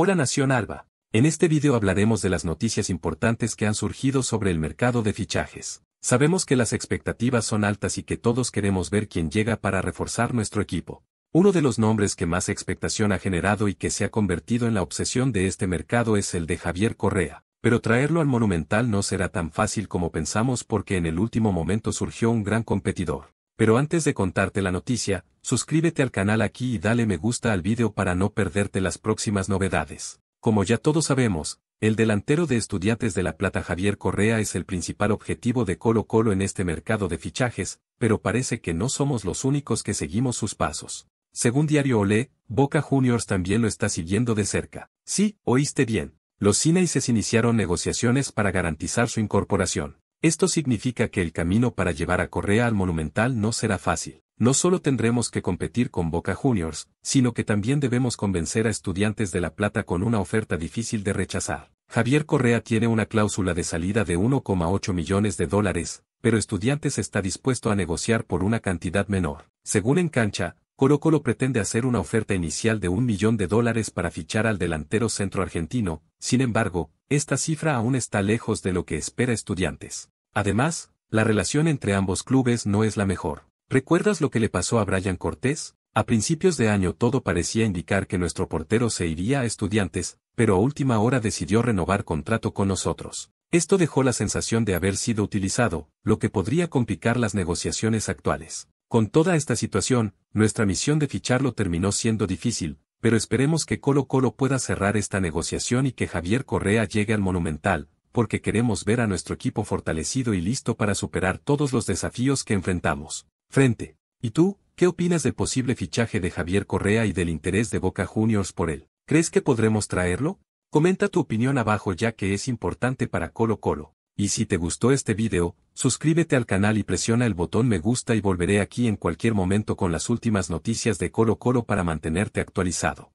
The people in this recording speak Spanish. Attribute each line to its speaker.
Speaker 1: Hola Nación Alba. En este vídeo hablaremos de las noticias importantes que han surgido sobre el mercado de fichajes. Sabemos que las expectativas son altas y que todos queremos ver quién llega para reforzar nuestro equipo. Uno de los nombres que más expectación ha generado y que se ha convertido en la obsesión de este mercado es el de Javier Correa. Pero traerlo al Monumental no será tan fácil como pensamos porque en el último momento surgió un gran competidor. Pero antes de contarte la noticia, Suscríbete al canal aquí y dale me gusta al vídeo para no perderte las próximas novedades. Como ya todos sabemos, el delantero de estudiantes de La Plata Javier Correa es el principal objetivo de Colo Colo en este mercado de fichajes, pero parece que no somos los únicos que seguimos sus pasos. Según Diario Olé, Boca Juniors también lo está siguiendo de cerca. Sí, oíste bien. Los cineices iniciaron negociaciones para garantizar su incorporación. Esto significa que el camino para llevar a Correa al Monumental no será fácil. No solo tendremos que competir con Boca Juniors, sino que también debemos convencer a estudiantes de La Plata con una oferta difícil de rechazar. Javier Correa tiene una cláusula de salida de 1,8 millones de dólares, pero estudiantes está dispuesto a negociar por una cantidad menor. Según en cancha, Colo pretende hacer una oferta inicial de un millón de dólares para fichar al delantero centro argentino, sin embargo, esta cifra aún está lejos de lo que espera estudiantes. Además, la relación entre ambos clubes no es la mejor. ¿Recuerdas lo que le pasó a Brian Cortés? A principios de año todo parecía indicar que nuestro portero se iría a estudiantes, pero a última hora decidió renovar contrato con nosotros. Esto dejó la sensación de haber sido utilizado, lo que podría complicar las negociaciones actuales. Con toda esta situación, nuestra misión de ficharlo terminó siendo difícil, pero esperemos que Colo Colo pueda cerrar esta negociación y que Javier Correa llegue al Monumental, porque queremos ver a nuestro equipo fortalecido y listo para superar todos los desafíos que enfrentamos. Frente. ¿Y tú, qué opinas del posible fichaje de Javier Correa y del interés de Boca Juniors por él? ¿Crees que podremos traerlo? Comenta tu opinión abajo ya que es importante para Colo Colo. Y si te gustó este video, suscríbete al canal y presiona el botón me gusta y volveré aquí en cualquier momento con las últimas noticias de Colo Colo para mantenerte actualizado.